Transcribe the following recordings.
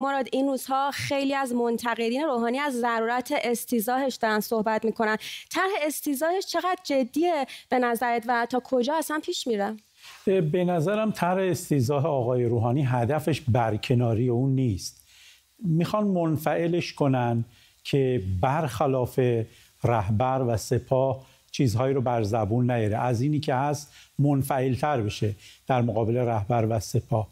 مراد این روزها خیلی از منتقدین روحانی از ضرورت استیزاهش دارن صحبت میکنن طرح استیزاهش چقدر جدیه به نظرت و تا کجا اصلا پیش میره به نظرم طرح استیزاه آقای روحانی هدفش برکناری اون نیست میخوان منفعلش کنن که برخلاف رهبر و سپاه چیزهایی رو بر زبون نیاره از اینی که هست تر بشه در مقابل رهبر و سپاه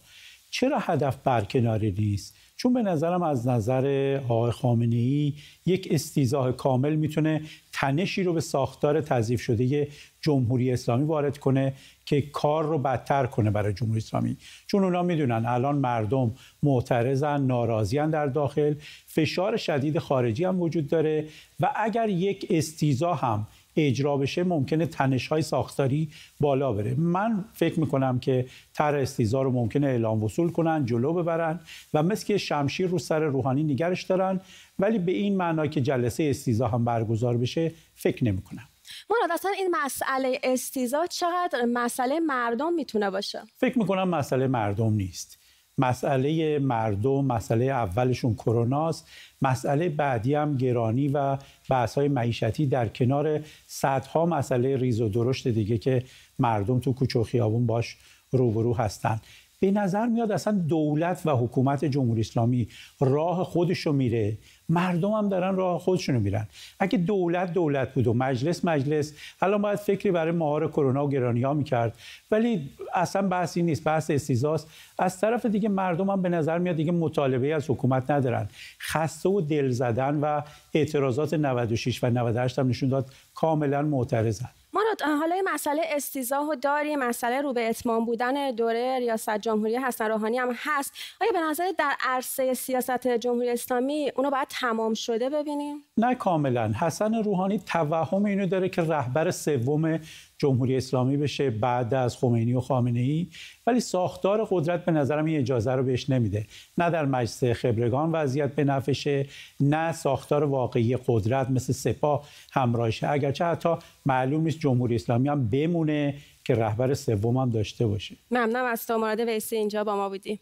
چرا هدف برکناری نیست چون به نظرم از نظر آقای خامنه ای یک استیزاه کامل میتونه تنشی رو به ساختار تضیف شده جمهوری اسلامی وارد کنه که کار رو بدتر کنه برای جمهوری اسلامی چون اونا میدونن الان مردم معترضن ناراضیان در داخل فشار شدید خارجی هم وجود داره و اگر یک استیزا هم اجرا بشه ممکنه تنش های ساختاری بالا بره من فکر میکنم که تر استیزا رو ممکنه اعلام وصول کنن جلو ببرن و مثل شمشیر رو سر روحانی نگرش دارن ولی به این معنا که جلسه استیزا هم برگزار بشه فکر نمیکنم مراد اصلا این مسئله استیزا چقدر مسئله مردم میتونه باشه فکر میکنم مسئله مردم نیست مسئله مردم مسئله اولشون است مسئله بعدی هم گرانی و بحث های معیشتی در کنار صدها مسئله ریز و درشت دیگه که مردم تو کوچه و خیابون باش روبرو هستند به نظر میاد اصلا دولت و حکومت جمهوری اسلامی راه خودش رو میره مردم هم دارن راه خودشونو میرن اگه دولت دولت بود و مجلس مجلس الان باید فکری برای مهار کرونا و گرانی ها میکرد ولی اصلا بحثی نیست بحث استیزاست از طرف دیگه مردم هم به نظر میاد دیگه مطالبه از حکومت ندارن خسته و دل زدن و اعتراضات 96 و 98 هم نشون داد کاملا معترضن حالا مسئله استیزاه و داری مسئله رو به اتمام بودن دوره ریاست جمهوری حسن روحانی هم هست آیا به نظر در عرصه سیاست جمهوری اسلامی اونو باید تمام شده ببینیم نه کاملا حسن روحانی توهم اینو داره که رهبر سوم جمهوری اسلامی بشه بعد از خمینی و خامنه ای ولی ساختار قدرت به نظرم این اجازه رو بهش نمیده نه در مجلس خبرگان وضعیت به نفشه نه ساختار واقعی قدرت مثل سپاه همراهشه اگرچه حتی معلوم نیست جمهوری جمهوری اسلامی هم بمونه که رهبر سوم هم داشته باشه ممنونم از تو مراد ویسی اینجا با ما بودی